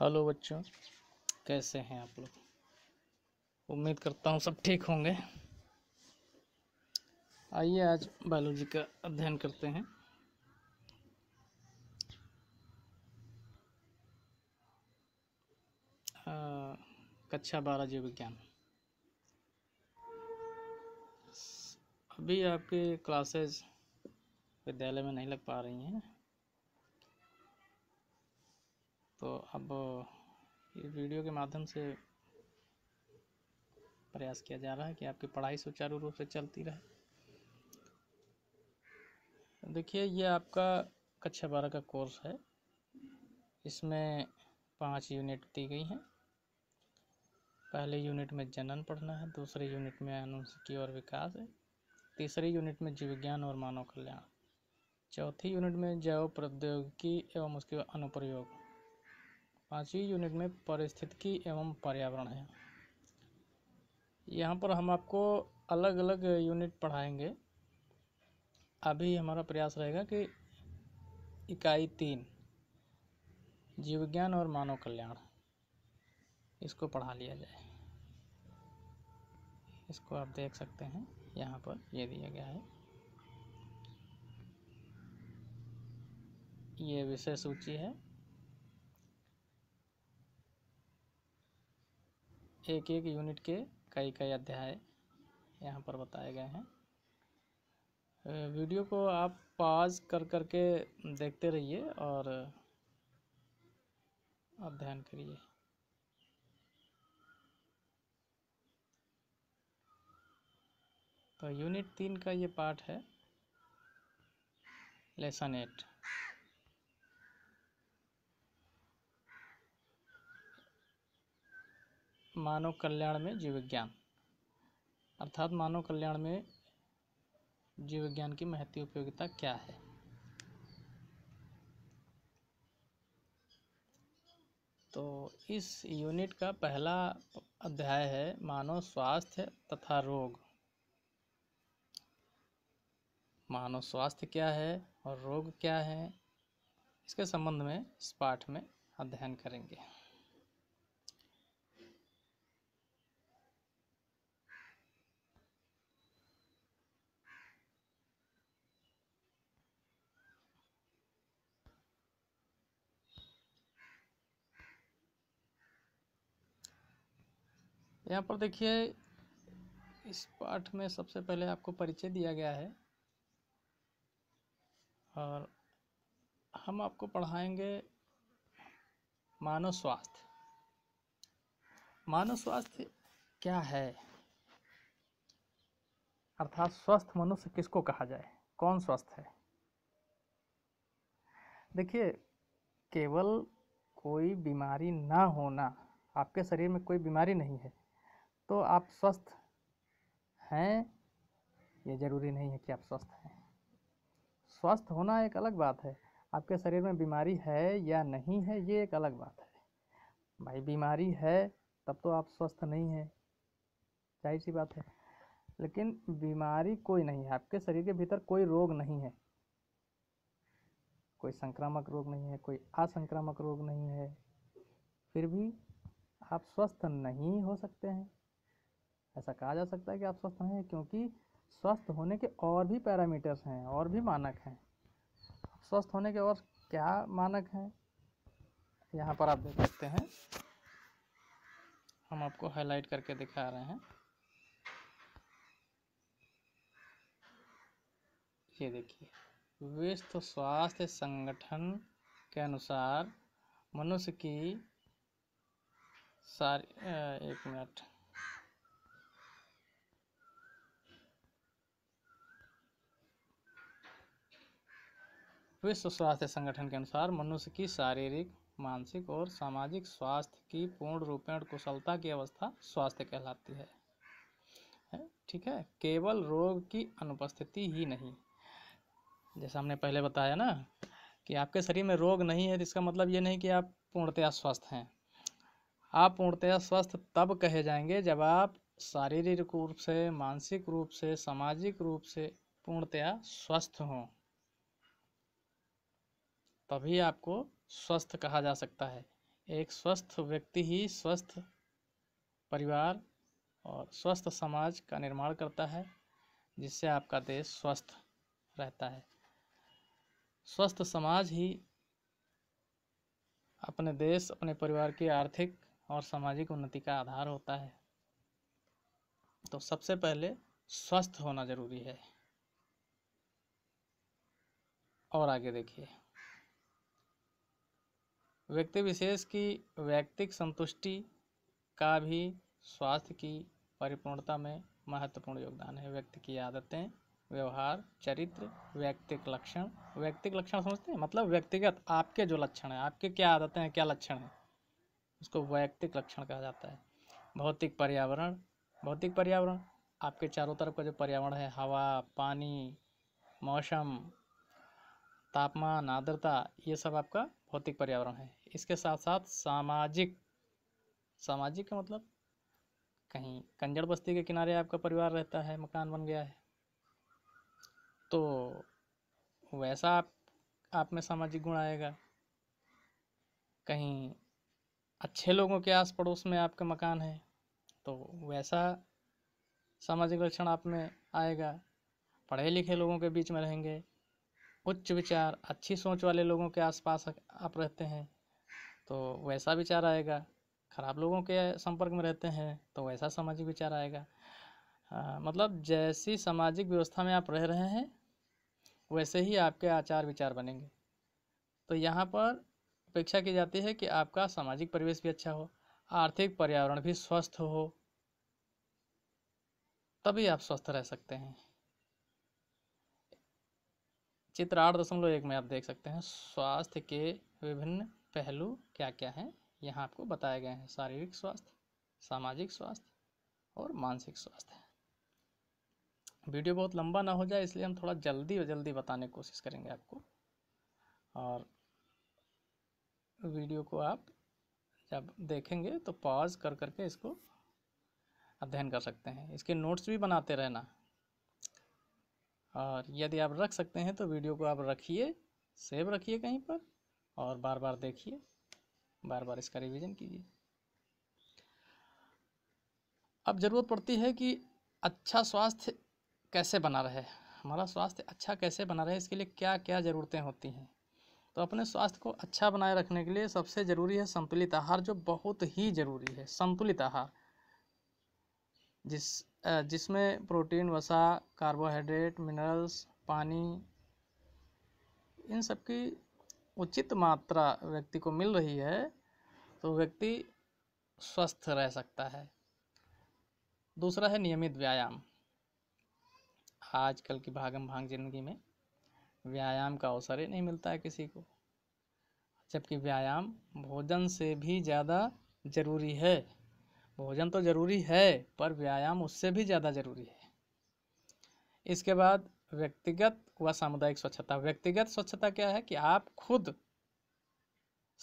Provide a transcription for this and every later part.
hello बच्चों कैसे हैं आप लोग उम्मीद करता हूँ सब ठीक होंगे आइए आज बायोलॉजी का अध्ययन करते हैं कक्षा बारह जीव विज्ञान अभी आपके क्लासेस विद्यालय में नहीं लग पा रही हैं तो अब इस वीडियो के माध्यम से प्रयास किया जा रहा है कि आपकी पढ़ाई सुचारू रूप से चलती रहे देखिए ये आपका कक्षा बारह का कोर्स है इसमें पांच यूनिट दी गई हैं पहले यूनिट में जनन पढ़ना है दूसरे यूनिट में अनुसूची और विकास है तीसरे यूनिट में जीव विज्ञान और मानव कल्याण चौथी यूनिट में जैव प्रौद्योगिकी एवं उसके अनुप्रयोग पाँचवीं यूनिट में परिस्थितिकी एवं पर्यावरण है यहाँ पर हम आपको अलग अलग यूनिट पढ़ाएंगे अभी हमारा प्रयास रहेगा कि इकाई तीन जीव विज्ञान और मानव कल्याण इसको पढ़ा लिया जाए इसको आप देख सकते हैं यहाँ पर ये दिया गया है ये विषय सूची है एक एक यूनिट के कई कई अध्याय यहाँ पर बताए गए हैं वीडियो को आप पाज कर कर के देखते रहिए और अध्ययन करिए तो यूनिट तीन का ये पार्ट है लेसन एट मानव कल्याण में जीव विज्ञान अर्थात मानव कल्याण में जीव विज्ञान की महती उपयोगिता क्या है तो इस यूनिट का पहला अध्याय है मानव स्वास्थ्य तथा रोग मानव स्वास्थ्य क्या है और रोग क्या है इसके संबंध में इस पाठ में अध्ययन करेंगे यहाँ पर देखिए इस पाठ में सबसे पहले आपको परिचय दिया गया है और हम आपको पढ़ाएंगे मानव स्वास्थ्य मानव स्वास्थ्य क्या है अर्थात स्वस्थ मनुष्य किसको कहा जाए कौन स्वस्थ है देखिए केवल कोई बीमारी ना होना आपके शरीर में कोई बीमारी नहीं है तो आप स्वस्थ हैं ये ज़रूरी नहीं है कि आप स्वस्थ हैं स्वस्थ होना एक अलग बात है आपके शरीर में बीमारी है या नहीं है ये एक अलग बात है भाई बीमारी है तब तो आप स्वस्थ नहीं हैं जाहिर सी बात है लेकिन बीमारी कोई नहीं है आपके शरीर के भीतर कोई रोग नहीं है कोई संक्रामक रोग नहीं है कोई असंक्रामक रोग नहीं है फिर भी आप स्वस्थ नहीं हो सकते हैं ऐसा कहा जा सकता है कि आप स्वस्थ हैं क्योंकि स्वस्थ होने के और भी पैरामीटर्स हैं और भी मानक हैं स्वस्थ होने के और क्या मानक हैं यहाँ पर आप देख सकते हैं हम आपको हाईलाइट करके दिखा रहे हैं ये देखिए विश्व स्वास्थ्य संगठन के अनुसार मनुष्य की सारी एक मिनट विश्व स्वास्थ्य संगठन के अनुसार मनुष्य की शारीरिक मानसिक और सामाजिक स्वास्थ्य की पूर्ण रूपेण कुशलता की अवस्था स्वास्थ्य कहलाती है ठीक है केवल रोग की अनुपस्थिति ही नहीं जैसा हमने पहले बताया ना कि आपके शरीर में रोग नहीं है तो इसका मतलब ये नहीं कि आप पूर्णतया स्वस्थ हैं आप पूर्णतया स्वस्थ तब कहे जाएंगे जब आप शारीरिक रूप से मानसिक रूप से सामाजिक रूप से पूर्णतया स्वस्थ हों तभी आपको स्वस्थ कहा जा सकता है एक स्वस्थ व्यक्ति ही स्वस्थ परिवार और स्वस्थ समाज का निर्माण करता है जिससे आपका देश स्वस्थ रहता है स्वस्थ समाज ही अपने देश अपने परिवार की आर्थिक और सामाजिक उन्नति का आधार होता है तो सबसे पहले स्वस्थ होना जरूरी है और आगे देखिए व्यक्ति विशेष की व्यक्तिक संतुष्टि का भी स्वास्थ्य की परिपूर्णता में महत्वपूर्ण योगदान है व्यक्ति की आदतें व्यवहार चरित्र व्यक्तिक लक्षण व्यक्तिक लक्षण समझते हैं मतलब व्यक्तिगत आपके जो लक्षण हैं आपके क्या आदतें हैं क्या लक्षण हैं उसको व्यक्तिक लक्षण कहा जाता है भौतिक पर्यावरण भौतिक पर्यावरण आपके चारों तरफ का जो पर्यावरण है हवा पानी मौसम तापमान आर्द्रता ये सब आपका भौतिक पर्यावरण है इसके साथ साथ सामाजिक सामाजिक का मतलब कहीं कंजड़ बस्ती के किनारे आपका परिवार रहता है मकान बन गया है तो वैसा आप आप में सामाजिक गुण आएगा कहीं अच्छे लोगों के आस पड़ोस में आपका मकान है तो वैसा सामाजिक लक्षण आप में आएगा पढ़े लिखे लोगों के बीच में रहेंगे उच्च विचार अच्छी सोच वाले लोगों के आसपास आप रहते हैं तो वैसा विचार आएगा खराब लोगों के संपर्क में रहते हैं तो वैसा सामाजिक विचार आएगा आ, हाँ, मतलब जैसी सामाजिक व्यवस्था में आप रह रहे हैं वैसे ही आपके आचार विचार बनेंगे तो यहाँ पर अपेक्षा की जाती है कि आपका सामाजिक परिवेश भी अच्छा हो आर्थिक पर्यावरण भी स्वस्थ हो तभी आप स्वस्थ रह सकते हैं चित्र आठ दशमलव एक में आप देख सकते हैं स्वास्थ्य के विभिन्न पहलू क्या क्या हैं यहाँ आपको बताए गए हैं शारीरिक स्वास्थ्य सामाजिक स्वास्थ्य और मानसिक स्वास्थ्य वीडियो बहुत लंबा ना हो जाए इसलिए हम थोड़ा जल्दी जल्दी बताने की कोशिश करेंगे आपको और वीडियो को आप जब देखेंगे तो पॉज कर करके इसको अध्ययन कर सकते हैं इसके नोट्स भी बनाते रहना और यदि आप रख सकते हैं तो वीडियो को आप रखिए सेव रखिए कहीं पर और बार बार देखिए बार बार इसका रिवीजन कीजिए अब ज़रूरत पड़ती है कि अच्छा स्वास्थ्य कैसे बना रहे हमारा स्वास्थ्य अच्छा कैसे बना रहे इसके लिए क्या क्या ज़रूरतें होती हैं तो अपने स्वास्थ्य को अच्छा बनाए रखने के लिए सबसे ज़रूरी है संतुलित आहार जो बहुत ही ज़रूरी है संतुलित आहार जिस जिसमें प्रोटीन वसा कार्बोहाइड्रेट मिनरल्स पानी इन सबकी उचित मात्रा व्यक्ति को मिल रही है तो व्यक्ति स्वस्थ रह सकता है दूसरा है नियमित व्यायाम आजकल की भागम भाग जिंदगी में व्यायाम का अवसर ही नहीं मिलता है किसी को जबकि व्यायाम भोजन से भी ज़्यादा ज़रूरी है भोजन तो ज़रूरी है पर व्यायाम उससे भी ज़्यादा ज़रूरी है इसके बाद व्यक्तिगत व सामुदायिक स्वच्छता व्यक्तिगत स्वच्छता क्या है कि आप खुद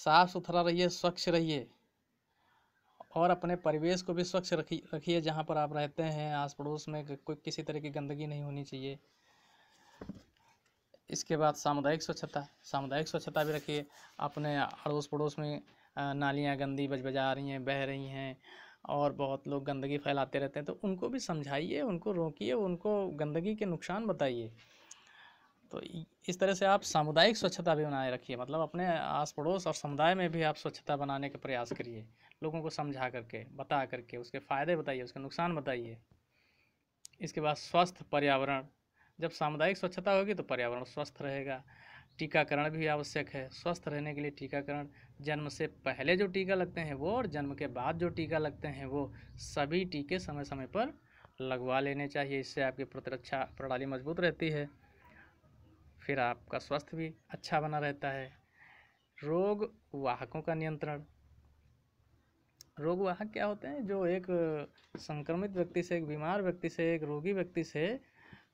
साफ सुथरा रहिए स्वच्छ रहिए और अपने परिवेश को भी स्वच्छ रखिए रखिए जहाँ पर आप रहते हैं आस पड़ोस में कोई किसी तरह की गंदगी नहीं होनी चाहिए इसके बाद सामुदायिक स्वच्छता सामुदायिक स्वच्छता भी रखिए अपने अड़ोस पड़ोस में नालियाँ गंदी बज बजा रही हैं बह रही हैं और बहुत लोग गंदगी फैलाते रहते हैं तो उनको भी समझाइए उनको रोकिए उनको गंदगी के नुकसान बताइए तो इस तरह से आप सामुदायिक स्वच्छता भी बनाए रखिए मतलब अपने आस पड़ोस और समुदाय में भी आप स्वच्छता बनाने का प्रयास करिए लोगों को समझा करके बता करके उसके फ़ायदे बताइए उसके नुकसान बताइए इसके बाद स्वस्थ पर्यावरण जब सामुदायिक स्वच्छता होगी तो पर्यावरण स्वस्थ रहेगा टीकाकरण भी आवश्यक है स्वस्थ रहने के लिए टीकाकरण जन्म से पहले जो टीका लगते हैं वो और जन्म के बाद जो टीका लगते हैं वो सभी टीके समय समय पर लगवा लेने चाहिए इससे आपकी प्रतिरक्षा प्रणाली मजबूत रहती है फिर आपका स्वास्थ्य भी अच्छा बना रहता है रोग वाहकों का नियंत्रण रोग वाहक क्या होते हैं जो एक संक्रमित व्यक्ति से एक बीमार व्यक्ति से एक रोगी व्यक्ति से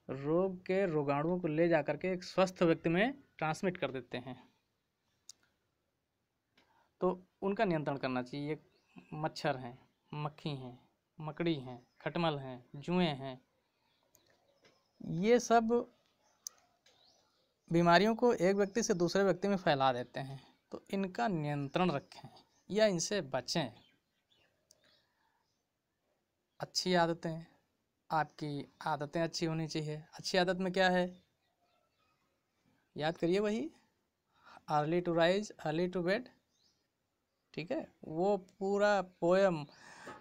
रोग के रोगाणुओं को ले जा के एक स्वस्थ व्यक्ति में ट्रांसमिट कर देते हैं तो उनका नियंत्रण करना चाहिए मच्छर हैं मक्खी हैं मकड़ी हैं खटमल हैं जुएँ हैं ये सब बीमारियों को एक व्यक्ति से दूसरे व्यक्ति में फैला देते हैं तो इनका नियंत्रण रखें या इनसे बचें अच्छी आदतें आपकी आदतें अच्छी होनी चाहिए अच्छी आदत में क्या है याद करिए वही early to rise early to bed ठीक है वो पूरा पोएम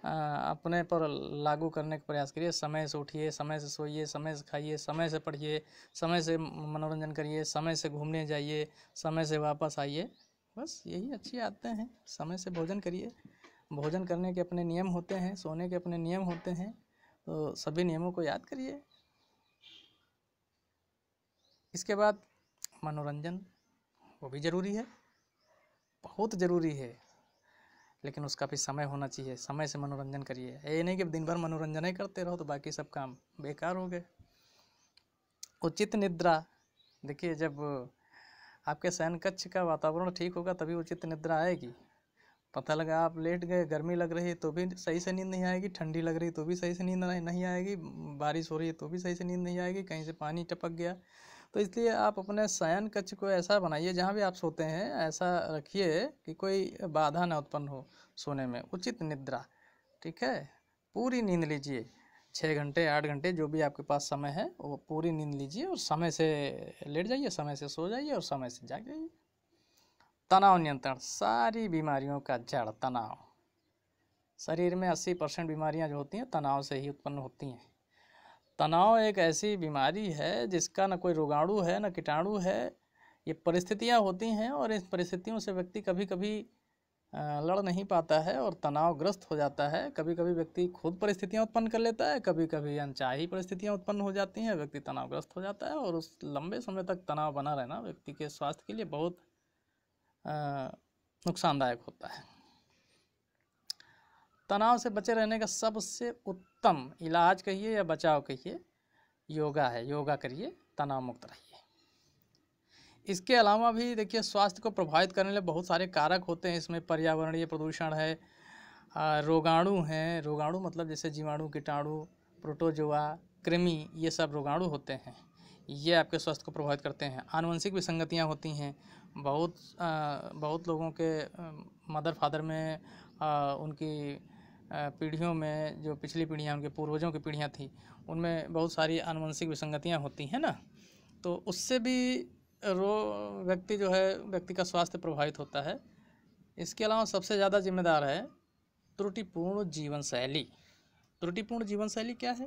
अपने पर लागू करने का प्रयास करिए समय से उठिए समय से सोइए समय से खाइए समय से पढ़िए समय से मनोरंजन करिए समय से घूमने जाइए समय से वापस आइए बस यही अच्छी आदतें हैं समय से भोजन करिए भोजन करने के अपने नियम होते हैं सोने के अपने नियम होते हैं तो सभी नियमों को याद करिए इसके बाद मनोरंजन वो भी ज़रूरी है बहुत ज़रूरी है लेकिन उसका भी समय होना चाहिए समय से मनोरंजन करिए ये नहीं कि दिन भर मनोरंजन ही करते रहो तो बाकी सब काम बेकार हो गए उचित निद्रा देखिए जब आपके शयन कक्ष का वातावरण ठीक होगा तभी उचित निद्रा आएगी पता लगा आप लेट गए गर्मी लग रही है तो भी सही से नींद नहीं आएगी ठंडी लग रही तो भी सही से नींद नहीं आएगी बारिश हो रही है तो भी सही से नींद नहीं आएगी कहीं से पानी टपक गया तो इसलिए आप अपने शयन कक्ष को ऐसा बनाइए जहाँ भी आप सोते हैं ऐसा रखिए कि कोई बाधा ना उत्पन्न हो सोने में उचित निद्रा ठीक है पूरी नींद लीजिए छः घंटे आठ घंटे जो भी आपके पास समय है वो पूरी नींद लीजिए और समय से लेट जाइए समय से सो जाइए और समय से जाग जाइए तनाव नियंत्रण सारी बीमारियों का जड़ तनाव शरीर में अस्सी परसेंट बीमारियाँ जो होती हैं तनाव से ही उत्पन्न होती हैं तनाव एक ऐसी बीमारी है जिसका ना कोई रोगाणु है ना कीटाणु है ये परिस्थितियाँ होती हैं और इन परिस्थितियों से व्यक्ति कभी कभी लड़ नहीं पाता है और तनावग्रस्त हो जाता है कभी कभी व्यक्ति खुद परिस्थितियाँ उत्पन्न कर लेता है कभी कभी अनचाही परिस्थितियाँ उत्पन्न हो जाती हैं व्यक्ति तनावग्रस्त हो जाता है और उस लंबे समय तक तनाव बना रहना व्यक्ति के स्वास्थ्य के लिए बहुत नुकसानदायक होता है तनाव से बचे रहने का सबसे उत्तम इलाज कहिए या बचाव कहिए योगा है योगा करिए तनाव मुक्त रहिए इसके अलावा भी देखिए स्वास्थ्य को प्रभावित करने वाले बहुत सारे कारक होते हैं इसमें पर्यावरणीय प्रदूषण है रोगाणु हैं रोगाणु मतलब जैसे जीवाणु कीटाणु प्रोटोजोआ कृमि ये सब रोगाणु होते हैं ये आपके स्वास्थ्य को प्रभावित करते हैं आनुवंशिक विसंगतियाँ होती हैं बहुत आ, बहुत लोगों के मदर फादर में आ, उनकी पीढ़ियों में जो पिछली पीढ़ियाँ उनके पूर्वजों की पीढ़ियाँ थी उनमें बहुत सारी आनुवंशिक विसंगतियाँ होती हैं ना तो उससे भी रो व्यक्ति जो है व्यक्ति का स्वास्थ्य प्रभावित होता है इसके अलावा सबसे ज़्यादा जिम्मेदार है त्रुटिपूर्ण जीवन शैली त्रुटिपूर्ण जीवन शैली क्या है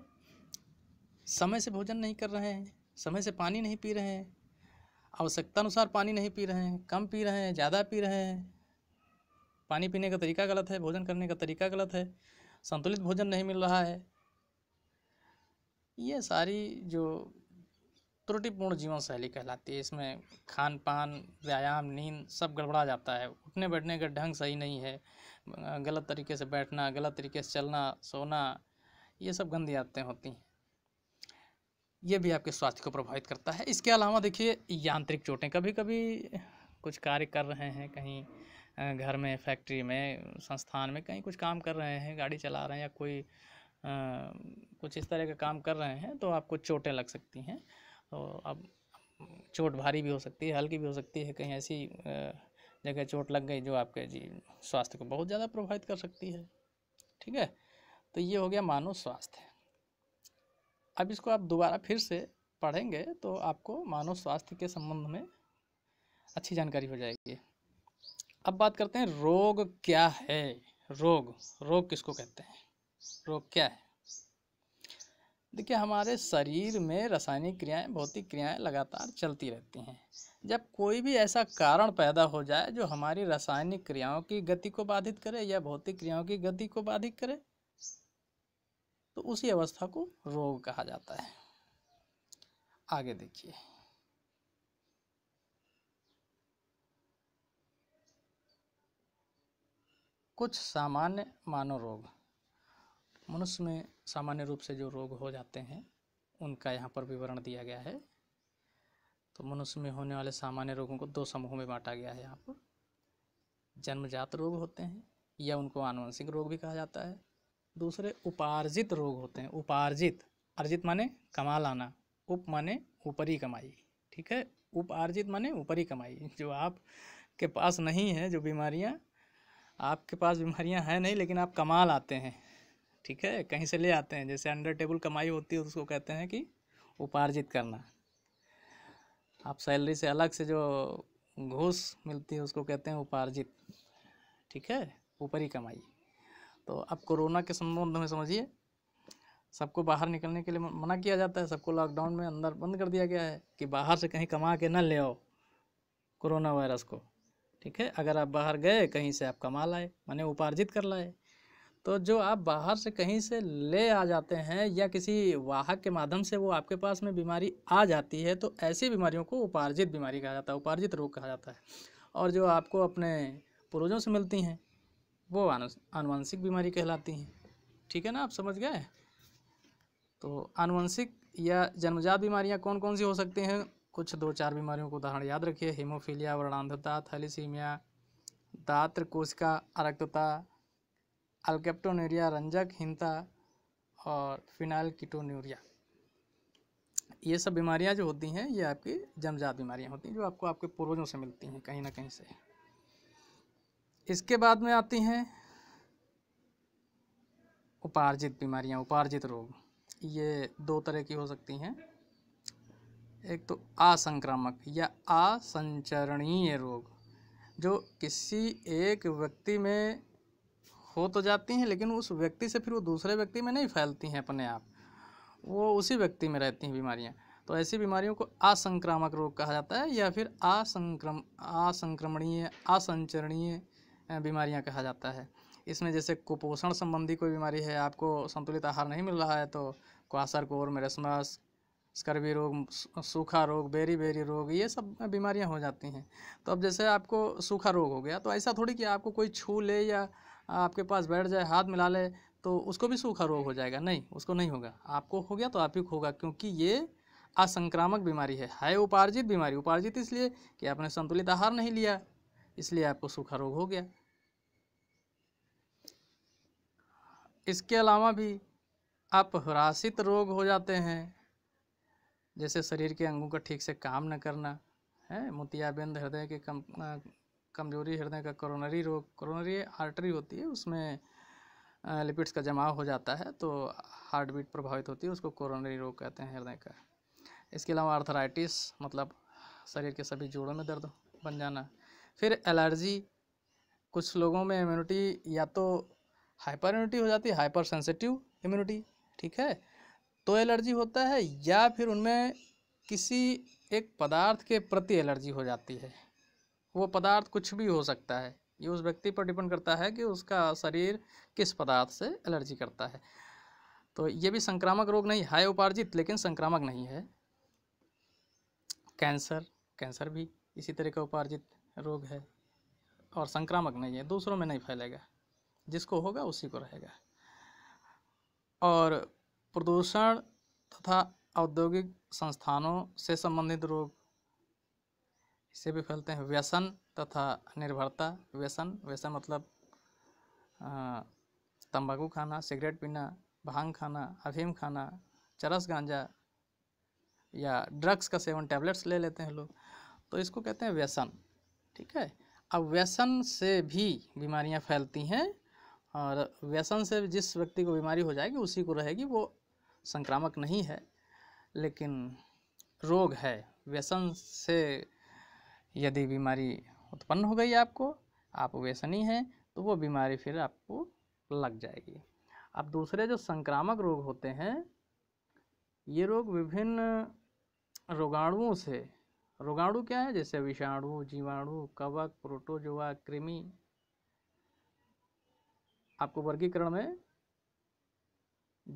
समय से भोजन नहीं कर रहे हैं समय से पानी नहीं पी रहे हैं आवश्यकता अनुसार पानी नहीं पी रहे हैं कम पी रहे हैं ज़्यादा पी रहे हैं पानी पीने का तरीका गलत है भोजन करने का तरीका गलत है संतुलित भोजन नहीं मिल रहा है ये सारी जो त्रुटिपूर्ण जीवन शैली कहलाती है इसमें खान पान व्यायाम नींद सब गड़बड़ा जाता है उठने बैठने का ढंग सही नहीं है गलत तरीके से बैठना गलत तरीके से चलना सोना ये सब गंदी आदतें होती हैं ये भी आपके स्वास्थ्य को प्रभावित करता है इसके अलावा देखिए यांत्रिक चोटें कभी कभी कुछ कार्य कर रहे हैं कहीं घर में फैक्ट्री में संस्थान में कहीं कुछ काम कर रहे हैं गाड़ी चला रहे हैं या कोई आ, कुछ इस तरह का काम कर रहे हैं तो आपको चोटें लग सकती हैं तो अब चोट भारी भी हो सकती है हल्की भी हो सकती है कहीं ऐसी जगह चोट लग गई जो आपके जी स्वास्थ्य को बहुत ज़्यादा प्रभावित कर सकती है ठीक है तो ये हो गया मानव स्वास्थ्य अब इसको आप दोबारा फिर से पढ़ेंगे तो आपको मानव स्वास्थ्य के संबंध में अच्छी जानकारी हो जाएगी अब बात करते हैं रोग क्या है रोग रोग किसको कहते हैं रोग क्या है देखिए हमारे शरीर में रासायनिक क्रियाएं भौतिक क्रियाएं लगातार चलती रहती हैं जब कोई भी ऐसा कारण पैदा हो जाए जो हमारी रासायनिक क्रियाओं की गति को बाधित करे या भौतिक क्रियाओं की गति को बाधित करे तो उसी अवस्था को रोग कहा जाता है आगे देखिए कुछ सामान्य मानव रोग मनुष्य में सामान्य रूप से जो रोग हो जाते हैं उनका यहाँ पर विवरण दिया गया है तो मनुष्य में होने वाले सामान्य रोगों को दो समूहों में बांटा गया है यहाँ पर जन्मजात रोग होते हैं या उनको आनुवंशिक रोग भी कहा जाता है दूसरे उपार्जित रोग होते हैं उपार्जित अर्जित माने कमा लाना उप माने ऊपरी कमाई ठीक है उपार्जित माने ऊपरी कमाई जो आप के पास नहीं है जो बीमारियाँ आपके पास बीमारियां हैं नहीं लेकिन आप कमा लाते हैं ठीक है कहीं से ले आते हैं जैसे अंडर टेबल कमाई होती है उसको कहते हैं कि उपार्जित करना आप सैलरी से अलग से जो घूस मिलती है उसको कहते हैं उपार्जित ठीक है ऊपरी कमाई तो अब कोरोना के संबंध में समझिए सबको बाहर निकलने के लिए मना किया जाता है सबको लॉकडाउन में अंदर बंद कर दिया गया है कि बाहर से कहीं कमा के ना ले आओ कोरोना वायरस को ठीक है अगर आप बाहर गए कहीं से आप कमा लाए माने उपार्जित कर लाए तो जो आप बाहर से कहीं से ले आ जाते हैं या किसी वाहक के माध्यम से वो आपके पास में बीमारी आ जाती है तो ऐसी बीमारियों को उपार्जित बीमारी कहा जाता है उपार्जित रोग कहा जाता है और जो आपको अपने पूर्वजों से मिलती हैं वो आनुवंशिक बीमारी कहलाती हैं ठीक है ना आप समझ गए तो आनुवंशिक या जन्मजात बीमारियाँ कौन कौन सी हो सकती हैं कुछ दो चार बीमारियों को उदाहरण याद रखिए हीमोफीलिया वर्णांधता थैलीसीमिया दात्र कोशिका अरक्तता अल्केप्टोनेरिया रंजक हिंता और फिनाइल कीटोन्यूरिया ये सब बीमारियां जो होती हैं ये आपकी जमजात बीमारियां होती हैं जो आपको आपके पूर्वजों से मिलती हैं कहीं ना कहीं से इसके बाद में आती हैं उपार्जित बीमारियां उपार्जित रोग ये दो तरह की हो सकती हैं एक तो असंक्रामक या असंचरणीय रोग जो किसी एक व्यक्ति में हो तो जाती हैं लेकिन उस व्यक्ति से फिर वो दूसरे व्यक्ति में नहीं फैलती हैं अपने आप वो उसी व्यक्ति में रहती हैं बीमारियाँ तो ऐसी बीमारियों को असंक्रामक रोग कहा जाता है या फिर असंक्रम असंक्रमणीय असंचरणीय बीमारियां कहा जाता है इसमें जैसे कुपोषण संबंधी कोई बीमारी है आपको संतुलित आहार नहीं मिल रहा है तो क्वासर कोर मेरेसमस स्कर्वी रोग सूखा रोग बेरी बेरी रोग ये सब बीमारियां हो जाती हैं तो अब जैसे आपको सूखा रोग हो गया तो ऐसा थोड़ी कि आपको कोई छू ले या आपके पास बैठ जाए हाथ मिला ले तो उसको भी सूखा रोग हो जाएगा नहीं उसको नहीं होगा आपको हो गया तो आप ही होगा क्योंकि ये असंक्रामक बीमारी है है उपार्जित बीमारी उपार्जित इसलिए कि आपने संतुलित आहार नहीं लिया इसलिए आपको सूखा रोग हो गया इसके अलावा भी आप ह्रासित रोग हो जाते हैं जैसे शरीर के अंगों का ठीक से काम न करना है मोतियाबिंद हृदय के कम कमजोरी हृदय का कोरोनरी रोग कोरोनरी आर्टरी होती है उसमें लिपिड्स का जमाव हो जाता है तो हार्ट बीट प्रभावित होती है उसको कोरोनरी रोग कहते हैं हृदय का इसके अलावा आर्थराइटिस मतलब शरीर के सभी जोड़ों में दर्द बन जाना फिर एलर्जी कुछ लोगों में इम्यूनिटी या तो हाइपर इम्यूनिटी हो जाती है हाइपर सेंसिटिव इम्यूनिटी ठीक है तो एलर्जी होता है या फिर उनमें किसी एक पदार्थ के प्रति एलर्जी हो जाती है वो पदार्थ कुछ भी हो सकता है ये उस व्यक्ति पर डिपेंड करता है कि उसका शरीर किस पदार्थ से एलर्जी करता है तो ये भी संक्रामक रोग नहीं है उपार्जित लेकिन संक्रामक नहीं है कैंसर कैंसर भी इसी तरह का उपार्जित रोग है और संक्रामक नहीं है दूसरों में नहीं फैलेगा जिसको होगा उसी को रहेगा और प्रदूषण तथा औद्योगिक संस्थानों से संबंधित रोग इससे भी फैलते हैं व्यसन तथा निर्भरता व्यसन व्यसन मतलब तंबाकू खाना सिगरेट पीना भांग खाना अफीम खाना चरस गांजा या ड्रग्स का सेवन टैबलेट्स ले लेते हैं लोग तो इसको कहते हैं व्यसन ठीक है अब व्यसन से भी बीमारियां फैलती हैं और व्यसन से जिस व्यक्ति को बीमारी हो जाएगी उसी को रहेगी वो संक्रामक नहीं है लेकिन रोग है व्यसन से यदि बीमारी उत्पन्न हो गई आपको आप व्यसनी हैं तो वो बीमारी फिर आपको लग जाएगी अब दूसरे जो संक्रामक रोग होते हैं ये रोग विभिन्न रोगाणुओं से रोगाणु क्या है जैसे विषाणु जीवाणु कवक प्रोटोजोआ कृमि आपको वर्गीकरण में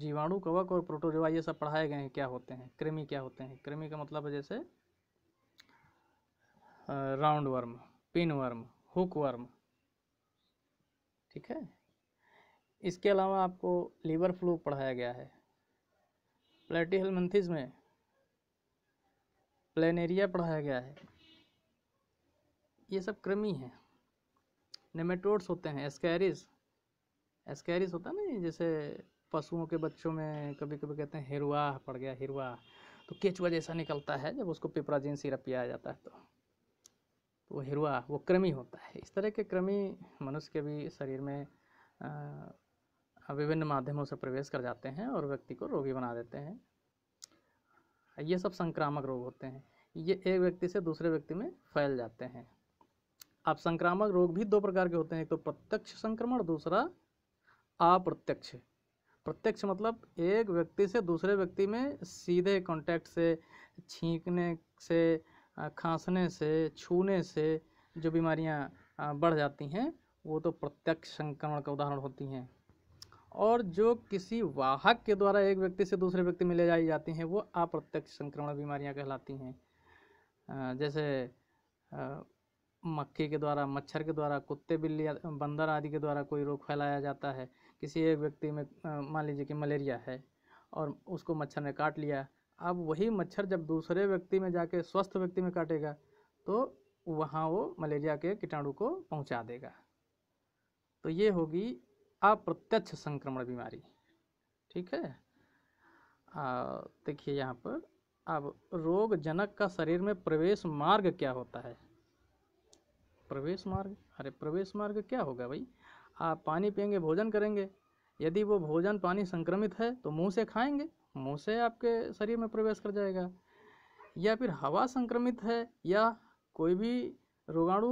जीवाणु कवक और प्रोटोजोआ ये सब पढ़ाए गए हैं क्या होते हैं कृमि क्या होते हैं कृमि का मतलब है जैसे round worm pin worm hook worm ठीक है इसके अलावा आपको लीवर फ्लू पढ़ाया गया है प्लेटिहल मंथिस में प्लेनेरिया पढ़ाया गया है ये सब कृमि हैं नेमेटोड्स होते हैं एस्कैरिस एस्कैरिस होता है ना जैसे पशुओं के बच्चों में कभी कभी कहते हैं हिरुआ पड़ गया हिरुआ तो केचुआ जैसा निकलता है जब उसको पिपराजिन सिरप पिया जाता है तो वो हिरुआ वो कृमि होता है इस तरह के कृमि मनुष्य के भी शरीर में विभिन्न माध्यमों से प्रवेश कर जाते हैं और व्यक्ति को रोगी बना देते हैं ये सब संक्रामक रोग होते हैं ये एक व्यक्ति से दूसरे व्यक्ति में फैल जाते हैं अब संक्रामक रोग भी दो प्रकार के होते हैं एक तो प्रत्यक्ष संक्रमण दूसरा अप्रत्यक्ष प्रत्यक्ष मतलब एक व्यक्ति से दूसरे व्यक्ति में सीधे कॉन्टैक्ट से छींकने से खांसने से छूने से जो बीमारियां बढ़ जाती हैं वो तो प्रत्यक्ष संक्रमण का उदाहरण होती हैं और जो किसी वाहक के द्वारा एक व्यक्ति से दूसरे व्यक्ति में ले जाई जाती हैं वो अप्रत्यक्ष संक्रमण बीमारियां कहलाती हैं जैसे मक्खी के द्वारा मच्छर के द्वारा कुत्ते बिल्ली बंदर आदि के द्वारा कोई रोग फैलाया जाता है किसी एक व्यक्ति में मान लीजिए कि मलेरिया है और उसको मच्छर ने काट लिया अब वही मच्छर जब दूसरे व्यक्ति में जाके स्वस्थ व्यक्ति में काटेगा तो वहाँ वो मलेरिया के कीटाणु को पहुँचा देगा तो ये होगी अप्रत्यक्ष संक्रमण बीमारी ठीक है देखिए यहाँ पर अब रोग जनक का शरीर में प्रवेश मार्ग क्या होता है प्रवेश मार्ग अरे प्रवेश मार्ग क्या होगा भाई आप पानी पियेंगे भोजन करेंगे यदि वो भोजन पानी संक्रमित है तो मुंह से खाएंगे मुंह से आपके शरीर में प्रवेश कर जाएगा या फिर हवा संक्रमित है या कोई भी रोगाणु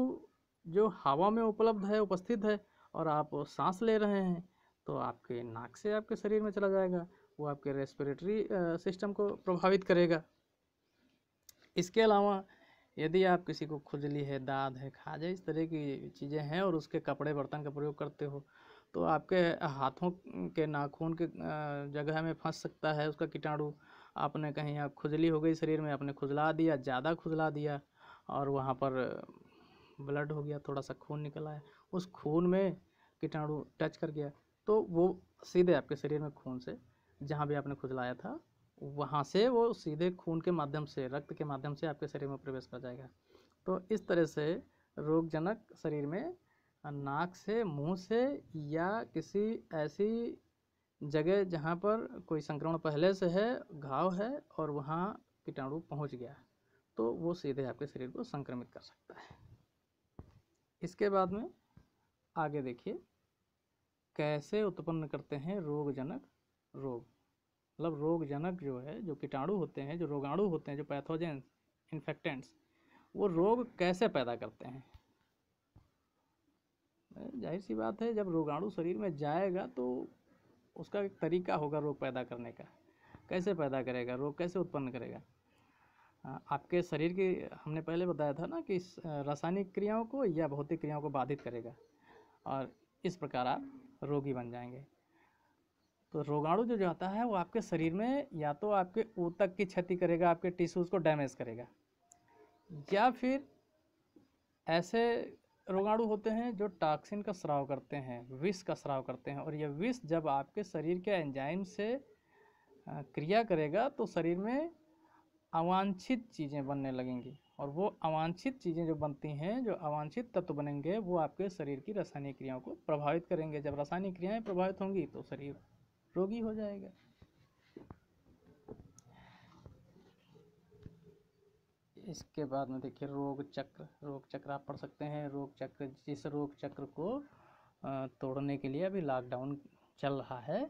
जो हवा में उपलब्ध है उपस्थित है और आप सांस ले रहे हैं तो आपके नाक से आपके शरीर में चला जाएगा वो आपके रेस्पिरेटरी सिस्टम को प्रभावित करेगा इसके अलावा यदि आप किसी को खुजली है दाद है खाज है इस तरह की चीज़ें हैं और उसके कपड़े बर्तन का प्रयोग करते हो तो आपके हाथों के नाखून के जगह में फंस सकता है उसका कीटाणु आपने कहीं आप खुजली हो गई शरीर में आपने खुजला दिया ज़्यादा खुजला दिया और वहाँ पर ब्लड हो गया थोड़ा सा खून निकल आया उस खून में कीटाणु टच कर गया तो वो सीधे आपके शरीर में खून से जहाँ भी आपने खुजलाया था वहाँ से वो सीधे खून के माध्यम से रक्त के माध्यम से आपके शरीर में प्रवेश कर जाएगा तो इस तरह से रोगजनक शरीर में नाक से मुंह से या किसी ऐसी जगह जहाँ पर कोई संक्रमण पहले से है घाव है और वहाँ कीटाणु पहुँच गया तो वो सीधे आपके शरीर को संक्रमित कर सकता है इसके बाद में आगे देखिए कैसे उत्पन्न करते हैं रोगजनक रोग मतलब रोगजनक जो है जो कीटाणु होते हैं जो रोगाणु होते हैं जो पैथोजेंस इन्फेक्टेंट्स वो रोग कैसे पैदा करते हैं जाहिर सी बात है जब रोगाणु शरीर में जाएगा तो उसका एक तरीका होगा रोग पैदा करने का कैसे पैदा करेगा रोग कैसे उत्पन्न करेगा हाँ, आपके शरीर की हमने पहले बताया था ना कि रासायनिक क्रियाओं को या भौतिक क्रियाओं को बाधित करेगा और इस प्रकार आप रोगी बन जाएंगे तो रोगाणु जो जाता है वो आपके शरीर में या तो आपके ऊतक की क्षति करेगा आपके टिश्यूज़ को डैमेज करेगा या फिर ऐसे रोगाणु होते हैं जो टॉक्सिन का स्राव करते हैं विष का स्राव करते हैं और यह विष जब आपके शरीर के एंजाइम से क्रिया करेगा तो शरीर में अवांछित चीज़ें बनने लगेंगी और वो अवांछित चीज़ें जो बनती हैं जो अवांछित तत्व बनेंगे वो आपके शरीर की रासायनिक क्रियाओं को प्रभावित करेंगे जब रासायनिक क्रियाएं प्रभावित होंगी तो शरीर रोगी हो जाएगा इसके बाद में देखिए रोग चक्र रोग चक्र आप पढ़ सकते हैं रोग चक्र जिस रोग चक्र को तोड़ने के लिए अभी लॉकडाउन चल रहा है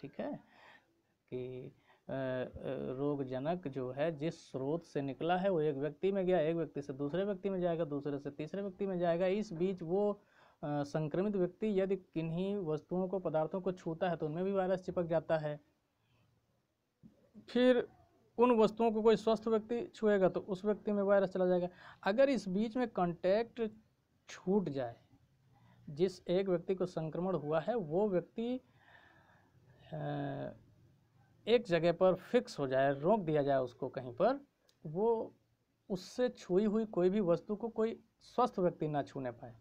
ठीक है कि रोगजनक जो है जिस स्रोत से निकला है वो एक व्यक्ति में गया एक व्यक्ति से दूसरे व्यक्ति में जाएगा दूसरे से तीसरे व्यक्ति में जाएगा इस बीच वो संक्रमित व्यक्ति यदि किन्हीं वस्तुओं को पदार्थों को छूता है तो उनमें भी वायरस चिपक जाता है फिर उन वस्तुओं को कोई स्वस्थ व्यक्ति छुएगा तो उस व्यक्ति में वायरस चला जाएगा अगर इस बीच में कॉन्टैक्ट छूट जाए जिस एक व्यक्ति को संक्रमण हुआ है वो व्यक्ति एक जगह पर फिक्स हो जाए रोक दिया जाए उसको कहीं पर वो उससे छुई हुई कोई भी वस्तु को कोई स्वस्थ व्यक्ति ना छूने पाए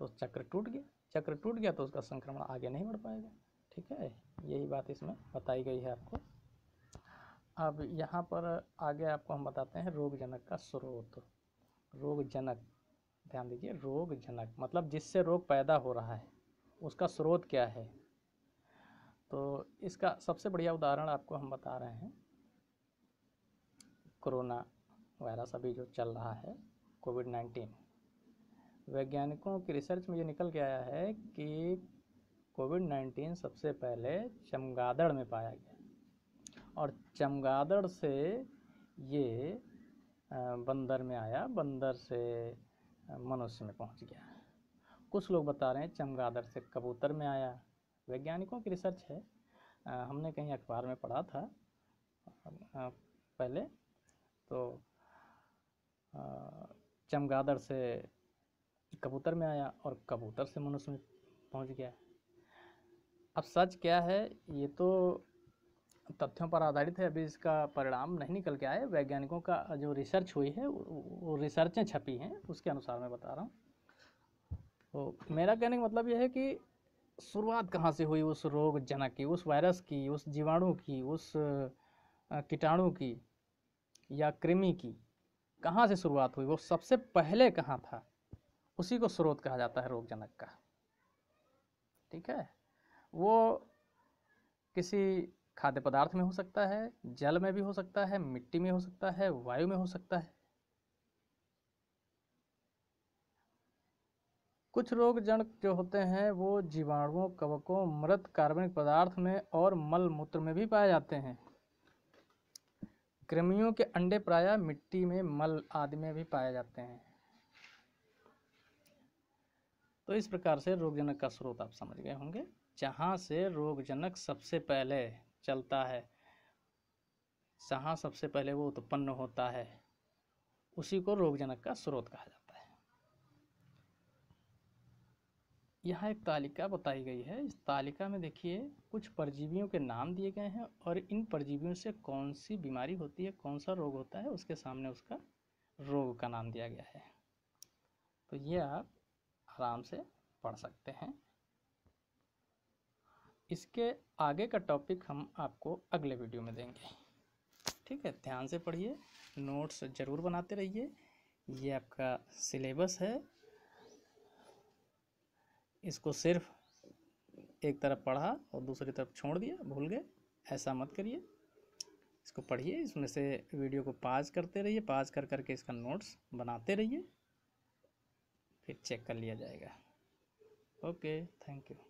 तो चक्र टूट गया चक्र टूट गया तो उसका संक्रमण आगे नहीं बढ़ पाएगा ठीक है यही बात इसमें बताई गई है आपको अब यहाँ पर आगे आपको हम बताते हैं रोगजनक का स्रोत रोगजनक ध्यान दीजिए रोगजनक मतलब जिससे रोग पैदा हो रहा है उसका स्रोत क्या है तो इसका सबसे बढ़िया उदाहरण आपको हम बता रहे हैं कोरोना वायरस अभी जो चल रहा है कोविड नाइन्टीन वैज्ञानिकों की रिसर्च में ये निकल के आया है कि कोविड नाइन्टीन सबसे पहले चमगादड़ में पाया गया और चमगादड़ से ये बंदर में आया बंदर से मनुष्य में पहुंच गया कुछ लोग बता रहे हैं चमगादड़ से कबूतर में आया वैज्ञानिकों की रिसर्च है हमने कहीं अखबार में पढ़ा था पहले तो चमगादड़ से कबूतर में आया और कबूतर से मनुष्य में पहुँच गया अब सच क्या है ये तो तथ्यों पर आधारित है अभी इसका परिणाम नहीं निकल के आए वैज्ञानिकों का जो रिसर्च हुई है वो रिसर्चें छपी हैं उसके अनुसार मैं बता रहा हूँ तो मेरा कहने का मतलब यह है कि शुरुआत कहाँ से हुई उस रोग जनक की उस वायरस की उस जीवाणु की उस कीटाणु की या कृमि की कहाँ से शुरुआत हुई वो सबसे पहले कहाँ था उसी को स्रोत कहा जाता है रोगजनक का ठीक है वो किसी खाद्य पदार्थ में हो सकता है जल में भी हो सकता है मिट्टी में हो सकता है वायु में हो सकता है कुछ रोग जन जो होते हैं वो जीवाणुओं कवकों मृत कार्बनिक पदार्थ में और मल मूत्र में भी पाए जाते हैं कृमियों के अंडे प्रायः मिट्टी में मल आदि में भी पाए जाते हैं तो इस प्रकार से रोगजनक का स्रोत आप समझ गए होंगे जहाँ से रोगजनक सबसे पहले चलता है जहाँ सबसे पहले वो उत्पन्न होता है उसी को रोगजनक का स्रोत कहा जाता है यहाँ एक तालिका बताई गई है इस तालिका में देखिए कुछ परजीवियों के नाम दिए गए हैं और इन परजीवियों से कौन सी बीमारी होती है कौन सा रोग होता है उसके सामने उसका रोग का नाम दिया गया है तो ये आप आराम से पढ़ सकते हैं इसके आगे का टॉपिक हम आपको अगले वीडियो में देंगे ठीक है ध्यान से पढ़िए नोट्स ज़रूर बनाते रहिए ये आपका सिलेबस है इसको सिर्फ एक तरफ पढ़ा और दूसरी तरफ छोड़ दिया भूल गए ऐसा मत करिए इसको पढ़िए इसमें से वीडियो को पाज करते रहिए पाज कर करके इसका नोट्स बनाते रहिए फिर चेक कर लिया जाएगा ओके थैंक यू